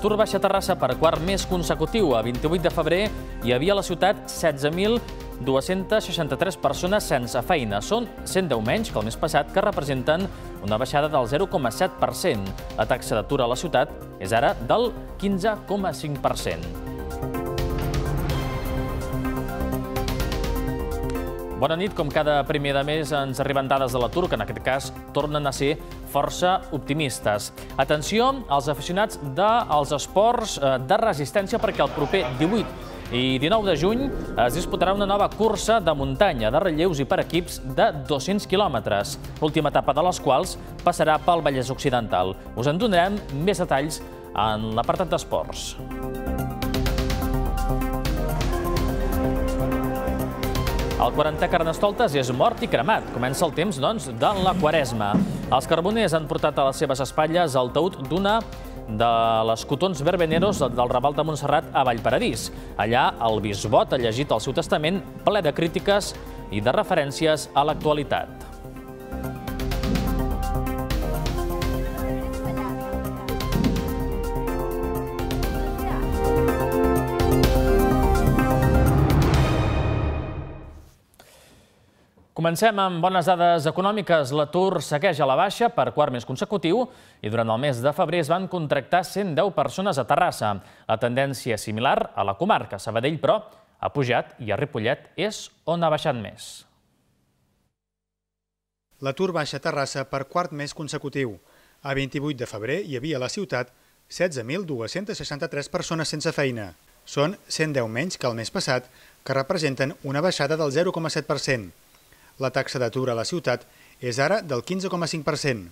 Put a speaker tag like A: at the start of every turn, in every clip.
A: L'atur baixa a Terrassa per quart mes consecutiu. A 28 de febrer hi havia a la ciutat 16.263 persones sense feina. Són 110 menys que el mes passat, que representen una baixada del 0,7%. La taxa d'atur a la ciutat és ara del 15,5%. Bona nit, com cada primer de mes ens arriben dades de l'atur, que en aquest cas tornen a ser força optimistes. Atenció als aficionats dels esports eh, de resistència perquè el proper 18 i 19 de juny es disputarà una nova cursa de muntanya de relleus i per equips de 200 quilòmetres, l'última etapa de les quals passarà pel Vallès Occidental. Us en donarem més detalls en l'apartat d'esports. Música El 40 Carnestoltes és mort i cremat. Comença el temps, doncs, de la Quaresma. Els carboners han portat a les seves espatlles el taüt d'una de les cotons verbeneros del Raval de Montserrat a Vallparadís. Allà, el bisbot ha llegit el seu testament ple de crítiques i de referències a l'actualitat. Comencem amb bones dades econòmiques. L'atur segueix a la baixa per quart mes consecutiu i durant el mes de febrer es van contractar 110 persones a Terrassa. La tendència és similar a la comarca. Sabadell, però, ha pujat i a Ripollet és
B: on ha baixat més. L'atur baixa a Terrassa per quart mes consecutiu. A 28 de febrer hi havia a la ciutat 16.263 persones sense feina. Són 110 menys que el mes passat, que representen una baixada del 0,7%. La taxa d'atur a la ciutat és ara del 15,5%.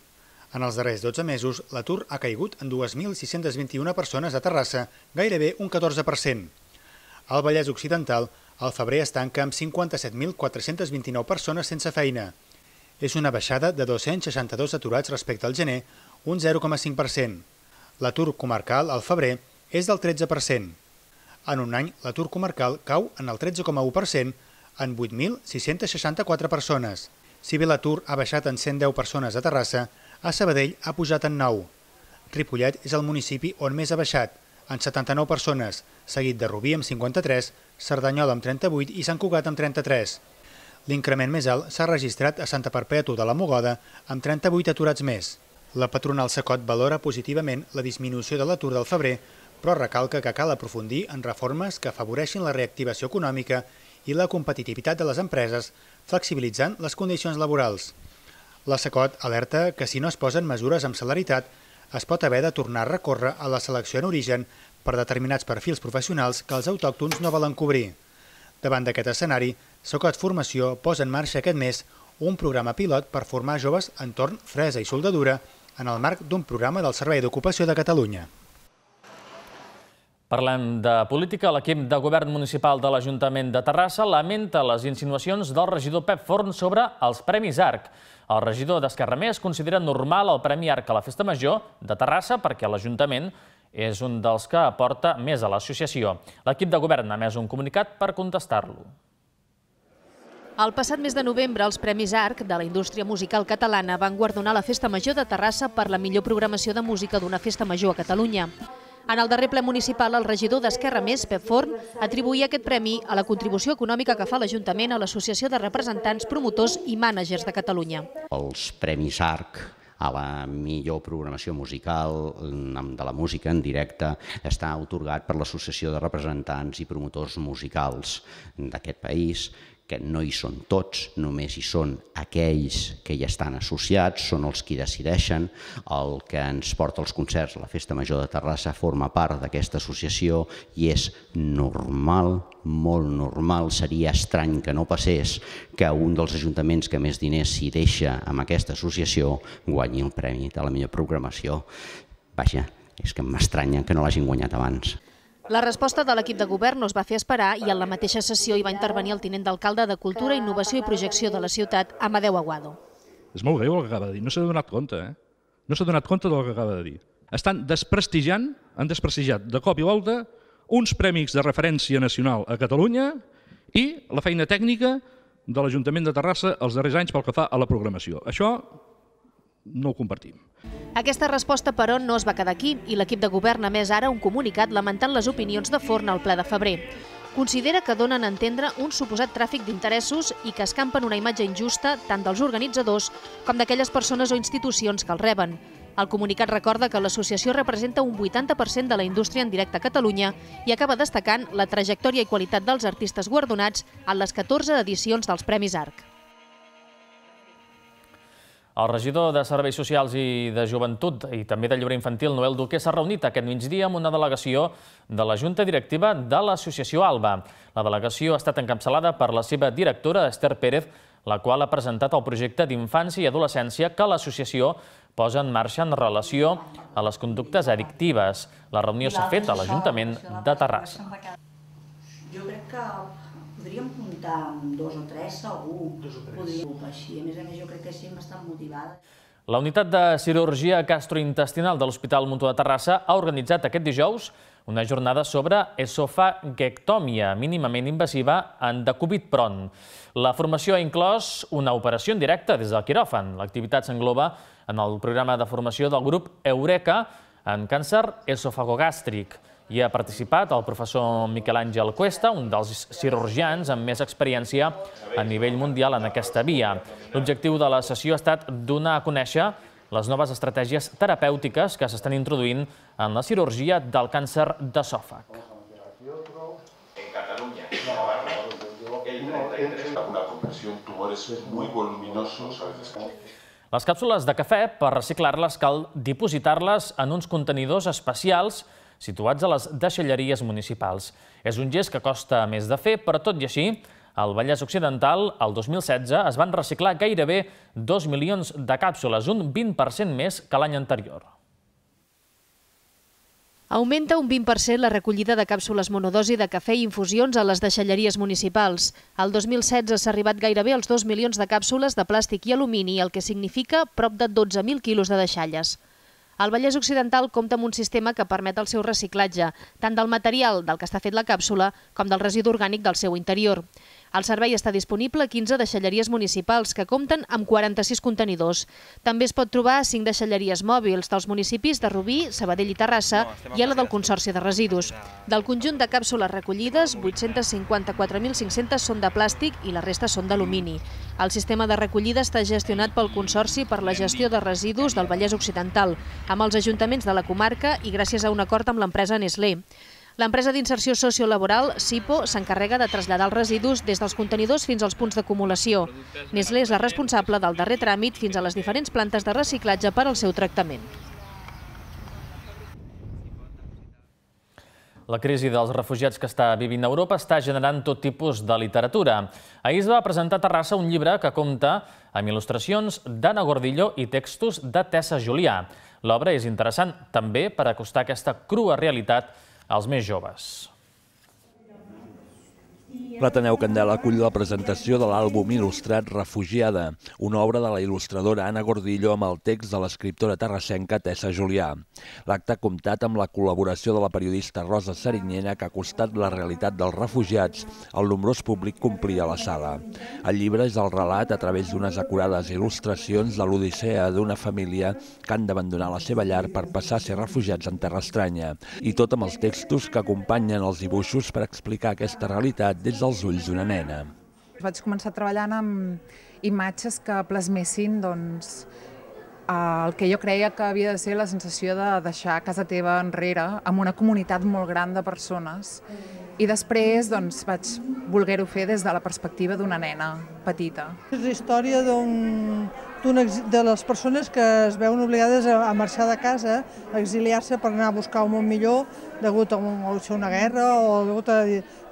B: En els darrers 12 mesos, l'atur ha caigut en 2.621 persones a Terrassa, gairebé un 14%. Al Vallès Occidental, el febrer es tanca amb 57.429 persones sense feina. És una baixada de 262 aturats respecte al gener, un 0,5%. L'atur comarcal al febrer és del 13%. En un any, l'atur comarcal cau en el 13,1%, en 8.664 persones. Si bé l'atur ha baixat en 110 persones a Terrassa, a Sabadell ha pujat en 9. Ripollet és el municipi on més ha baixat, en 79 persones, seguit de Rubí amb 53, Cerdanyola amb 38 i Sant Cugat amb 33. L'increment més alt s'ha registrat a Santa Perpètua de la Mogoda amb 38 aturats més. La patronal Sacot valora positivament la disminució de l'atur del febrer, però recalca que cal aprofundir en reformes que afavoreixin la reactivació econòmica i la competitivitat de les empreses flexibilitzant les condicions laborals. La SACOT alerta que si no es posen mesures amb celeritat, es pot haver de tornar a recórrer a la selecció en origen per determinats perfils professionals que els autòctons no volen cobrir. Davant d'aquest escenari, SACOT Formació posa en marxa aquest mes un programa pilot per formar joves en torn fresa i soldadura en el marc d'un programa del Servei d'Ocupació de Catalunya.
A: Parlem de política. L'equip de govern municipal de l'Ajuntament de Terrassa lamenta les insinuacions del regidor Pep Forn sobre els Premis Arc. El regidor d'Esquerra Més considera normal el Premi Arc a la Festa Major de Terrassa perquè l'Ajuntament és un dels que aporta més a l'associació. L'equip de govern ha més un comunicat per contestar-lo.
C: El passat mes de novembre, els Premis Arc de la indústria musical catalana van guardonar la Festa Major de Terrassa per la millor programació de música d'una festa major a Catalunya. En el darrer ple municipal, el regidor d'Esquerra Més, Pep Forn, atribuïa aquest premi a la contribució econòmica que fa l'Ajuntament a l'Associació de Representants, Promotors i Mànagers de Catalunya.
D: Els Premis ARC a la millor programació musical de la música en directe està otorgat per l'Associació de Representants i Promotors Musicals d'aquest país, que no hi són tots, només hi són aquells que hi estan associats, són els qui decideixen, el que ens porta els concerts, la Festa Major de Terrassa forma part d'aquesta associació i és normal, molt normal, seria estrany que no passés que un dels ajuntaments que més diners s'hi deixa amb aquesta associació guanyi el premi de la millor programació. Vaja, és que m'estranya que no l'hagin guanyat abans.
C: La resposta de l'equip de govern no es va fer esperar i en la mateixa sessió hi va intervenir el tinent d'alcalde de Cultura, Innovació i Projecció de la ciutat, Amadeu Aguado.
E: És molt greu el que acaba de dir, no s'ha donat compte, eh? No s'ha donat compte del que acaba de dir. Estan desprestigiant, han desprestigiat de cop i volta uns prèmics de referència nacional a Catalunya i la feina tècnica de l'Ajuntament de Terrassa els darrers anys pel que fa a la programació. Això no ho compartim.
C: Aquesta resposta, però, no es va quedar aquí i l'equip de govern ha més ara un comunicat lamentant les opinions de Forn al ple de febrer. Considera que donen a entendre un suposat tràfic d'interessos i que escampen una imatge injusta tant dels organitzadors com d'aquelles persones o institucions que el reben. El comunicat recorda que l'associació representa un 80% de la indústria en directe a Catalunya i acaba destacant la trajectòria i qualitat dels artistes guardonats en les 14 edicions dels Premis Arc.
A: El regidor de Serveis Socials i de Joventut i també de Llibre Infantil, Noel Duque, s'ha reunit aquest migdia amb una delegació de la Junta Directiva de l'Associació ALBA. La delegació ha estat encapçalada per la seva directora, Esther Pérez, la qual ha presentat el projecte d'infància i adolescència que l'associació posa en marxa en relació a les conductes addictives. La reunió s'ha fet a l'Ajuntament de Terrassa.
C: Jo crec que podríem comptar amb dos o tres, segur. Dos o tres. Podríem així. A més a més, jo crec que sí, hem estat motivada.
A: La unitat de cirurgia gastrointestinal de l'Hospital Muntó de Terrassa ha organitzat aquest dijous una jornada sobre esofagectòmia mínimament invasiva en decúbit pron. La formació ha inclòs una operació en directe des del quiròfan. L'activitat s'engloba en el programa de formació del grup Eureka en càncer esofagogàstric. Hi ha participat el professor Miquel Àngel Cuesta, un dels cirurgians amb més experiència a nivell mundial en aquesta via. L'objectiu de la sessió ha estat donar a conèixer les noves estratègies terapèutiques que s'estan introduint en la cirurgia del càncer d'esòfag. Les càpsules de cafè, per reciclar-les, cal dipositar-les en uns contenidors especials situats a les deixalleries municipals. És un gest que costa més de fer, però tot i així, al Vallès Occidental, el 2016, es van reciclar gairebé 2 milions de càpsules, un 20% més que l'any anterior.
C: Augmenta un 20% la recollida de càpsules monodosi de cafè i infusions a les deixalleries municipals. El 2016 s'ha arribat gairebé als 2 milions de càpsules de plàstic i alumini, el que significa prop de 12.000 quilos de deixalles. El Vallès Occidental compta amb un sistema que permet el seu reciclatge, tant del material del que està fet la càpsula com del residu orgànic del seu interior. El servei està disponible a 15 deixalleries municipals que compten amb 46 contenidors. També es pot trobar 5 deixalleries mòbils dels municipis de Rubí, Sabadell i Terrassa i a la del Consorci de Residus. Del conjunt de càpsules recollides, 854.500 són de plàstic i la resta són d'alumini. El sistema de recollida està gestionat pel Consorci per la gestió de residus del Vallès Occidental, amb els ajuntaments de la comarca i gràcies a un acord amb l'empresa Nestlé. L'empresa d'inserció sociolaboral, SIPO, s'encarrega de traslladar els residus des dels contenidors fins als punts d'acumulació. Nestlé és la responsable del darrer tràmit fins a les diferents plantes de reciclatge per al seu tractament.
A: La crisi dels refugiats que està vivint Europa està generant tot tipus de literatura. Ahir es va presentar a Terrassa un llibre que compta amb il·lustracions d'Anna Gordillo i textos de Tessa Julià. L'obra és interessant també per acostar aquesta crua realitat aos més joves.
E: L'ateneu Candela acull la presentació de l'àlbum il·lustrat Refugiada, una obra de la il·lustradora Anna Gordillo amb el text de l'escriptora terrassenca Tessa Julià. L'acte ha comptat amb la col·laboració de la periodista Rosa Serinyena que ha costat la realitat dels refugiats el nombrós públic complir a la sala. El llibre és el relat a través d'unes acurades il·lustracions de l'odissea d'una família que han d'abandonar la seva llar per passar a ser refugiats en terra estranya, i tot amb els textos que acompanyen els dibuixos per explicar aquesta realitat il·luminat des dels ulls d'una nena.
C: Vaig començar treballant amb imatges que plasmessin doncs, el que jo creia que havia de ser la sensació de deixar casa teva enrere amb una comunitat molt gran de persones. I després doncs, vaig voler-ho fer des de la perspectiva d'una nena petita. És la història d'un de les persones que es veuen obligades a, marxar de casa, a exiliar-se per anar a buscar un món millor degut a, a una guerra o degut a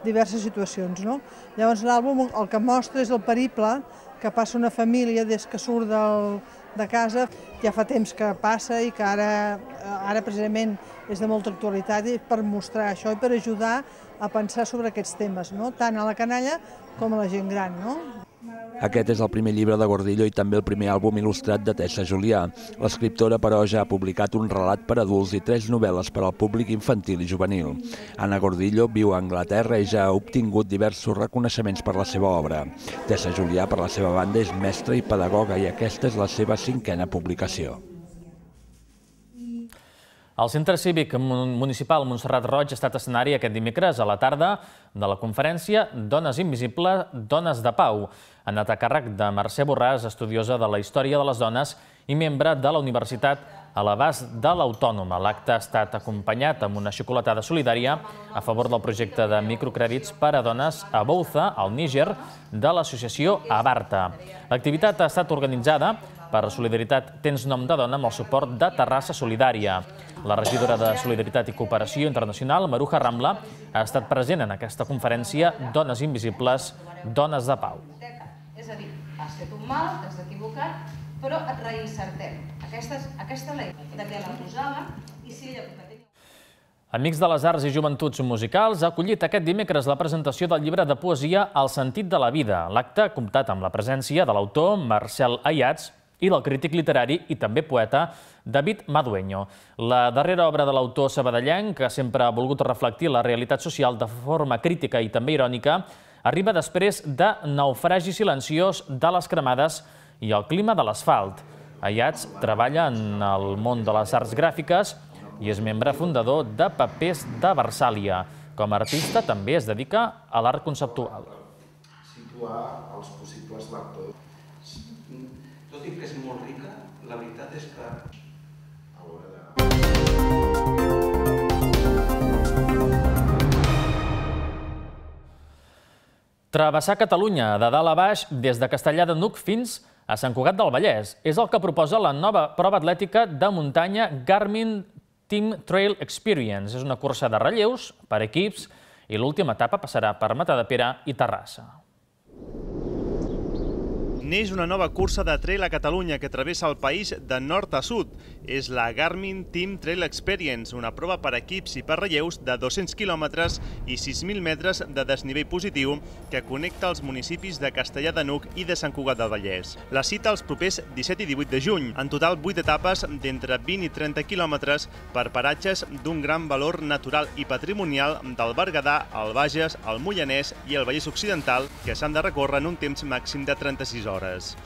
C: diverses situacions. No? Llavors l'àlbum el que mostra és el periple que passa una família des que surt del, de casa, ja fa temps que passa i que ara, ara precisament és de molta actualitat i per mostrar això i per ajudar a pensar sobre aquests temes, no? tant a la canalla com a la gent gran.
A: No?
E: Aquest és el primer llibre de Gordillo i també el primer àlbum il·lustrat de Tessa Julià. L'escriptora, però, ja ha publicat un relat per adults i tres novel·les per al públic infantil i juvenil. Anna Gordillo viu a Anglaterra i ja ha obtingut diversos reconeixements per la seva obra. Tessa Julià, per la seva banda, és mestra i pedagoga i aquesta és la seva cinquena publicació.
A: El Centre Cívic Municipal Montserrat Roig ha estat escenari aquest dimecres a la tarda de la conferència Dones Invisibles, Dones de Pau, en càrrec de Mercè Borràs, estudiosa de la història de les dones i membre de la Universitat a l'abast de l'Autònoma. L'acte ha estat acompanyat amb una xocolatada solidària a favor del projecte de microcrèdits per a dones a Bouza, al Níger, de l'associació Abarta. L'activitat ha estat organitzada per Solidaritat tens nom de dona amb el suport de Terrassa Solidària. La regidora de Solidaritat i Cooperació Internacional, Maruja Rambla, ha estat present en aquesta conferència Dones Invisibles, Dones de Pau.
D: És a dir, has fet un mal, t'has equivocat, però et reinsertem. Aquesta, aquesta lei de què la posava i si ella
A: Amics de les Arts i Joventuts Musicals ha acollit aquest dimecres la presentació del llibre de poesia El sentit de la vida. L'acte ha comptat amb la presència de l'autor Marcel Ayats, i del crític literari i també poeta David Madueño. La darrera obra de l'autor sabadellenc, que sempre ha volgut reflectir la realitat social de forma crítica i també irònica, arriba després de Naufragi silenciós de les cremades i el clima de l'asfalt. Ayats treballa en el món de les arts gràfiques i és membre fundador de Papers de Versàlia. Com a artista també es dedica a l'art conceptual.
B: Situar els possibles lectors tot i que és molt rica, la veritat és que a
A: Travessar Catalunya de dalt a baix des de Castellà de Nuc fins a Sant Cugat del Vallès és el que proposa la nova prova atlètica de muntanya Garmin Team Trail Experience. És una cursa de relleus per equips i l'última etapa passarà per Matadepera i Terrassa.
F: Neix una nova cursa de trail a Catalunya que travessa el país de nord a sud. És la Garmin Team Trail Experience, una prova per equips i per relleus de 200 quilòmetres i 6.000 metres de desnivell positiu que connecta els municipis de Castellà de Nuc i de Sant Cugat del Vallès. La cita els propers 17 i 18 de juny. En total, 8 etapes d'entre 20 i 30 quilòmetres per paratges d'un gran valor natural i patrimonial del Berguedà, el Bages, el Moianès i el Vallès Occidental que s'han de recórrer en un temps màxim de 36 hores hores.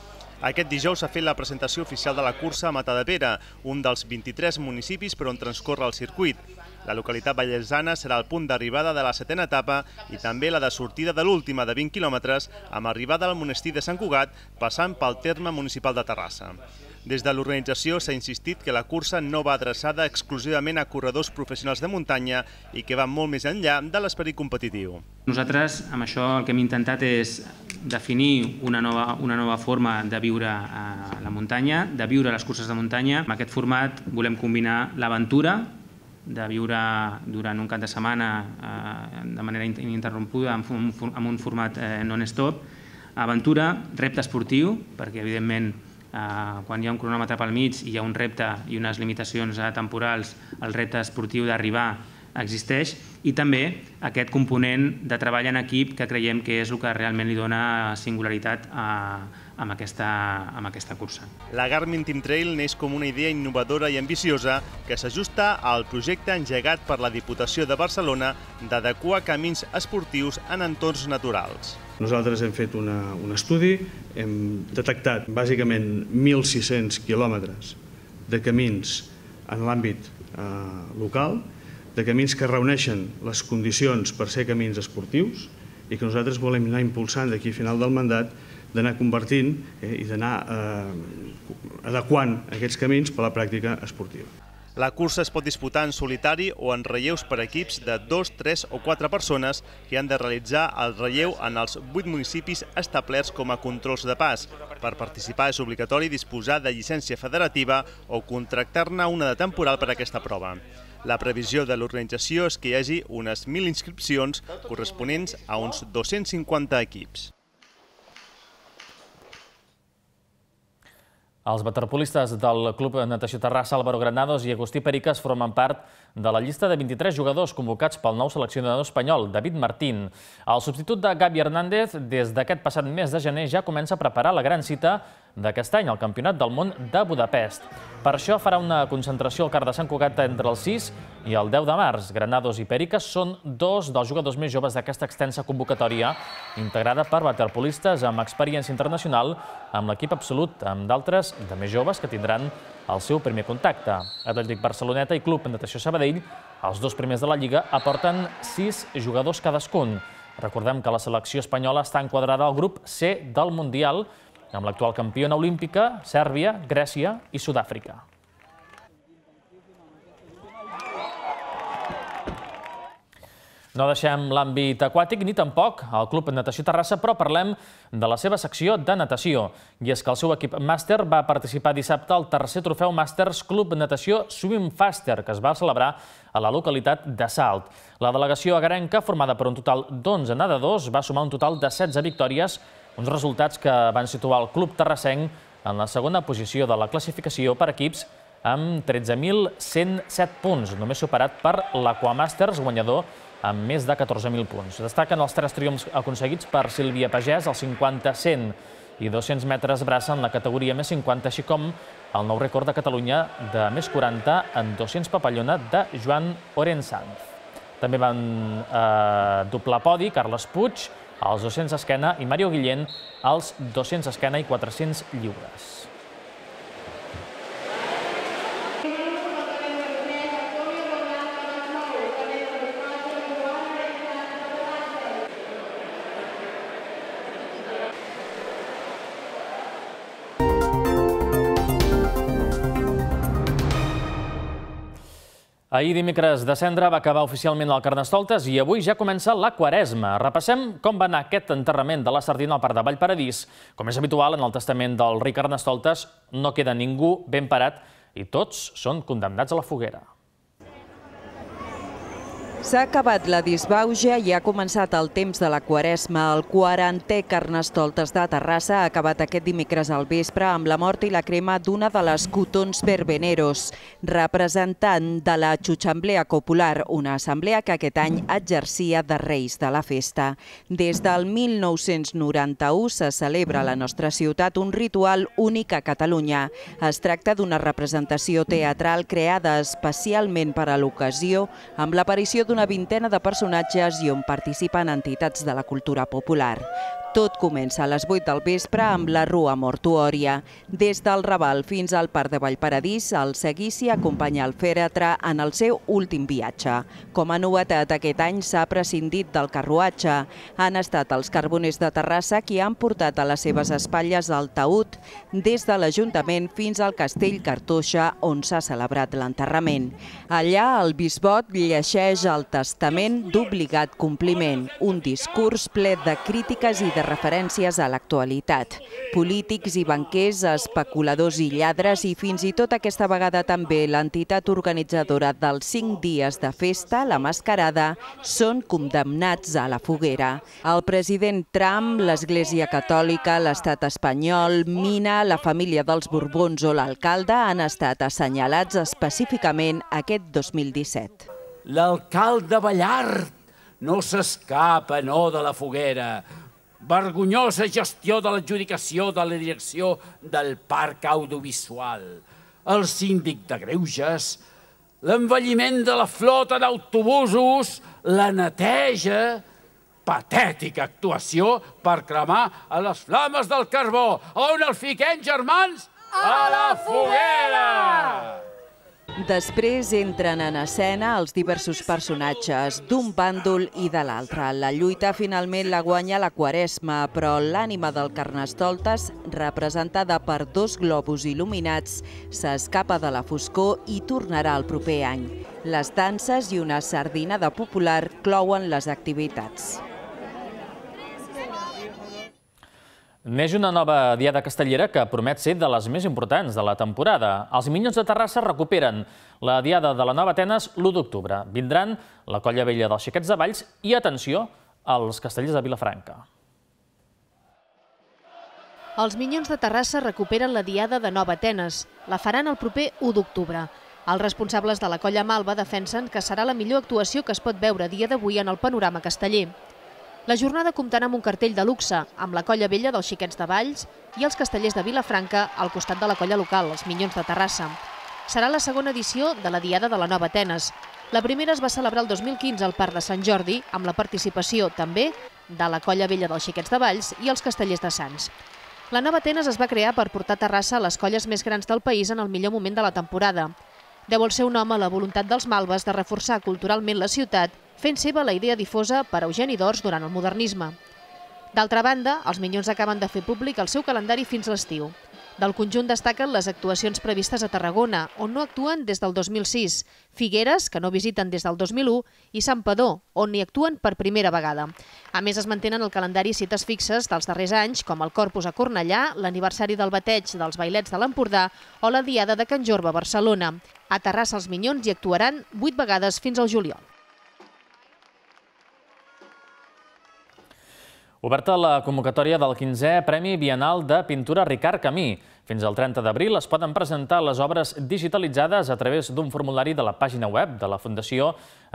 F: Aquest dijous s'ha fet la presentació oficial de la cursa a Matadepera, un dels 23 municipis per on transcorre el circuit. La localitat vallesana serà el punt d'arribada de la setena etapa i també la de sortida de l'última de 20 quilòmetres amb arribada al monestir de Sant Cugat passant pel terme municipal de Terrassa. Des de l'organització s'ha insistit que la cursa no va adreçada exclusivament a corredors professionals de muntanya i que va molt més enllà de l'esperit competitiu.
A: Nosaltres amb això el que hem intentat és definir una nova, una nova forma de viure a eh, la muntanya, de viure les curses de muntanya. Amb aquest format volem combinar l'aventura de viure durant un cap de setmana eh, de manera ininterrompuda amb un, format eh, non-stop. Aventura, repte esportiu, perquè evidentment eh, quan hi ha un cronòmetre pel mig i hi ha un repte i unes limitacions temporals, el repte esportiu d'arribar existeix, i també aquest component de treball en equip que creiem que és el que realment li dona singularitat a, amb aquesta, amb aquesta cursa.
F: La Garmin Team Trail neix com una idea innovadora i ambiciosa que s'ajusta al projecte engegat per la Diputació de Barcelona d'adequar camins esportius en entorns naturals.
B: Nosaltres hem fet una, un estudi, hem detectat bàsicament 1.600 quilòmetres de camins en l'àmbit eh, local de camins que reuneixen les condicions per ser camins esportius i que nosaltres volem anar impulsant d'aquí a final del mandat d'anar convertint eh, i d'anar eh, adequant aquests camins per a la pràctica esportiva.
F: La cursa es pot disputar en solitari o en relleus per equips de dos, tres o quatre persones que han de realitzar el relleu en els vuit municipis establerts com a controls de pas. Per participar és obligatori disposar de llicència federativa o contractar-ne una de temporal per a aquesta prova. La previsió de l'organització és que hi hagi unes 1.000 inscripcions corresponents a uns 250 equips.
A: Els waterpolistes del Club Natació Terrassa, Álvaro Granados i Agustí Periques, formen part de la llista de 23 jugadors convocats pel nou seleccionador espanyol, David Martín. El substitut de Gabi Hernández, des d'aquest passat mes de gener, ja comença a preparar la gran cita d'aquest any, el Campionat del Món de Budapest. Per això farà una concentració al Car de Sant Cugat entre el 6 i el 10 de març. Granados i Pèricas són dos dels jugadors més joves d'aquesta extensa convocatòria, integrada per waterpolistes amb experiència internacional, amb l'equip absolut, amb d'altres de més joves que tindran el seu primer contacte. Atlètic Barceloneta i Club Natació Sabadell, els dos primers de la Lliga, aporten sis jugadors cadascun. Recordem que la selecció espanyola està enquadrada al grup C del Mundial, amb l'actual campiona olímpica, Sèrbia, Grècia i Sud-àfrica. No deixem l'àmbit aquàtic ni tampoc el Club Natació Terrassa, però parlem de la seva secció de natació. I és que el seu equip màster va participar dissabte al tercer trofeu Màsters Club Natació Swim Faster, que es va celebrar a la localitat de Salt. La delegació agarenca, formada per un total d'11 nedadors, va sumar un total de 16 victòries, uns resultats que van situar el club terrassenc en la segona posició de la classificació per equips amb 13.107 punts, només superat per l'Aquamasters, guanyador amb més de 14.000 punts. Destaquen els tres triomfs aconseguits per Sílvia Pagès, el 50-100 i 200 metres braça en la categoria més 50, així com el nou rècord de Catalunya de més 40 en 200 papallona de Joan Orensanz. També van eh, doblar podi Carles Puig als 200 esquena i Mario Guillén als 200 esquena i 400 lliures. Ahir dimecres de cendra va acabar oficialment el Carnestoltes i avui ja comença la Quaresma. Repassem com va anar aquest enterrament de la sardina al Parc de Vallparadís. Com és habitual, en el testament del rei Carnestoltes no queda ningú ben parat i tots són condemnats a la foguera.
D: S'ha acabat la disbauja i ha començat el temps de la quaresma. El 40è Carnestoltes de Terrassa ha acabat aquest dimecres al vespre amb la mort i la crema d'una de les cotons verbeneros, representant de la Xuxamblea Popular, una assemblea que aquest any exercia de reis de la festa. Des del 1991 se celebra a la nostra ciutat un ritual únic a Catalunya. Es tracta d'una representació teatral creada especialment per a l'ocasió amb l'aparició d'una vintena de personatges i on participen entitats de la cultura popular. Tot comença a les 8 del vespre amb la Rua Mortuòria. Des del Raval fins al Parc de Vallparadís, el seguici acompanya el fèretre en el seu últim viatge. Com a novetat, aquest any s'ha prescindit del carruatge. Han estat els carboners de Terrassa qui han portat a les seves espatlles el taüt des de l'Ajuntament fins al Castell Cartoixa, on s'ha celebrat l'enterrament. Allà, el bisbot llegeix el testament d'obligat compliment, un discurs ple de crítiques i de de referències a l'actualitat. Polítics i banquers, especuladors i lladres i fins i tot aquesta vegada també l'entitat organitzadora dels 5 dies de festa, la Mascarada, són condemnats a la foguera. El president Trump, l'Església Catòlica, l'Estat espanyol, Mina, la família dels Borbons o l'alcalde han estat assenyalats específicament aquest 2017. L'alcalde
E: Ballart no s'escapa, no, de la foguera vergonyosa gestió
A: de l'adjudicació de la direcció del parc audiovisual, el síndic
E: de Greuges, l'envelliment de la flota d'autobusos, la neteja, patètica actuació per cremar a les flames del carbó. On el fiquem, germans? A la
A: foguera! A la foguera!
D: Després entren en escena els diversos personatges d'un bàndol i de l'altre. La lluita finalment la guanya la Quaresma, però l'ànima del Carnestoltes, representada per dos globus il·luminats, s'escapa de la foscor i tornarà el proper any. Les danses i una sardinada popular clouen les activitats.
A: Neix una nova Diada Castellera que promet ser de les més importants de la temporada. Els Minyons de Terrassa recuperen la Diada de la Nova Atenes l'1 d'octubre. Vindran la Colla Vella dels Xiquets de Valls i, atenció, els Castellers de Vilafranca.
C: Els Minyons de Terrassa recuperen la Diada de Nova Atenes. La faran el proper 1 d'octubre. Els responsables de la colla Malva defensen que serà la millor actuació que es pot veure dia d'avui en el panorama casteller. La jornada comptarà amb un cartell de luxe, amb la colla vella dels xiquets de Valls i els castellers de Vilafranca al costat de la colla local, els Minyons de Terrassa. Serà la segona edició de la Diada de la Nova Atenes. La primera es va celebrar el 2015 al Parc de Sant Jordi, amb la participació, també, de la colla vella dels xiquets de Valls i els castellers de Sants. La Nova Atenes es va crear per portar a Terrassa a les colles més grans del país en el millor moment de la temporada. Deu el seu nom a la voluntat dels malves de reforçar culturalment la ciutat fent seva la idea difosa per Eugeni d'Ors durant el modernisme. D'altra banda, els Minyons acaben de fer públic el seu calendari fins l'estiu. Del conjunt destaquen les actuacions previstes a Tarragona, on no actuen des del 2006, Figueres, que no visiten des del 2001, i Sant Padó, on hi actuen per primera vegada. A més, es mantenen el calendari cites fixes dels darrers anys, com el Corpus a Cornellà, l'aniversari del bateig dels bailets de l'Empordà o la Diada de Can Jorba a Barcelona. A Terrassa els Minyons hi actuaran 8 vegades fins al juliol.
A: Oberta la convocatòria del 15è Premi Bienal de Pintura Ricard Camí. Fins al 30 d'abril es poden presentar les obres digitalitzades a través d'un formulari de la pàgina web de la Fundació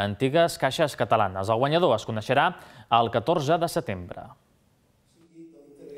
A: Antigues Caixes Catalanes. El guanyador es coneixerà el 14 de setembre.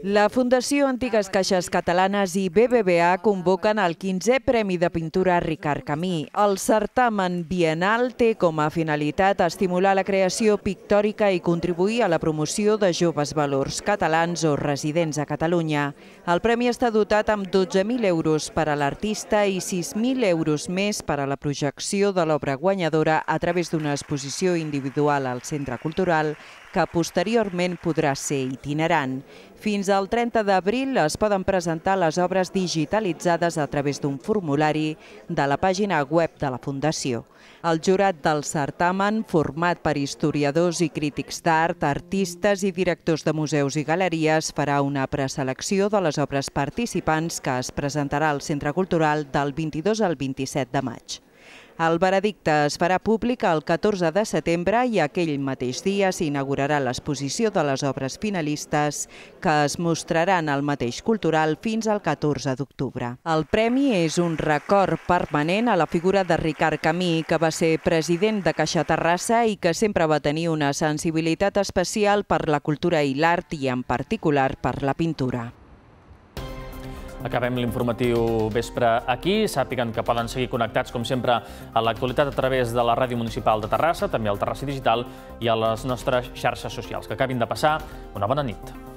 D: La Fundació Antigues Caixes Catalanes i BBVA convoquen el 15è Premi de Pintura Ricard Camí. El certamen bienal té com a finalitat estimular la creació pictòrica i contribuir a la promoció de joves valors catalans o residents a Catalunya. El premi està dotat amb 12.000 euros per a l'artista i 6.000 euros més per a la projecció de l'obra guanyadora a través d'una exposició individual al Centre Cultural que posteriorment podrà ser itinerant. Fins fins al 30 d'abril es poden presentar les obres digitalitzades a través d'un formulari de la pàgina web de la Fundació. El jurat del certamen, format per historiadors i crítics d'art, artistes i directors de museus i galeries, farà una preselecció de les obres participants que es presentarà al Centre Cultural del 22 al 27 de maig. El veredicte es farà públic el 14 de setembre i aquell mateix dia s'inaugurarà l'exposició de les obres finalistes que es mostraran al mateix cultural fins al 14 d'octubre. El premi és un record permanent a la figura de Ricard Camí, que va ser president de Caixa Terrassa i que sempre va tenir una sensibilitat especial per la cultura i l'art i en particular per la pintura.
A: Acabem l'informatiu vespre aquí. Sàpiguen que poden seguir connectats, com sempre, a l'actualitat a través de la Ràdio Municipal de Terrassa, també al Terrassa Digital i a les nostres xarxes socials. Que acabin de passar. Una bona nit.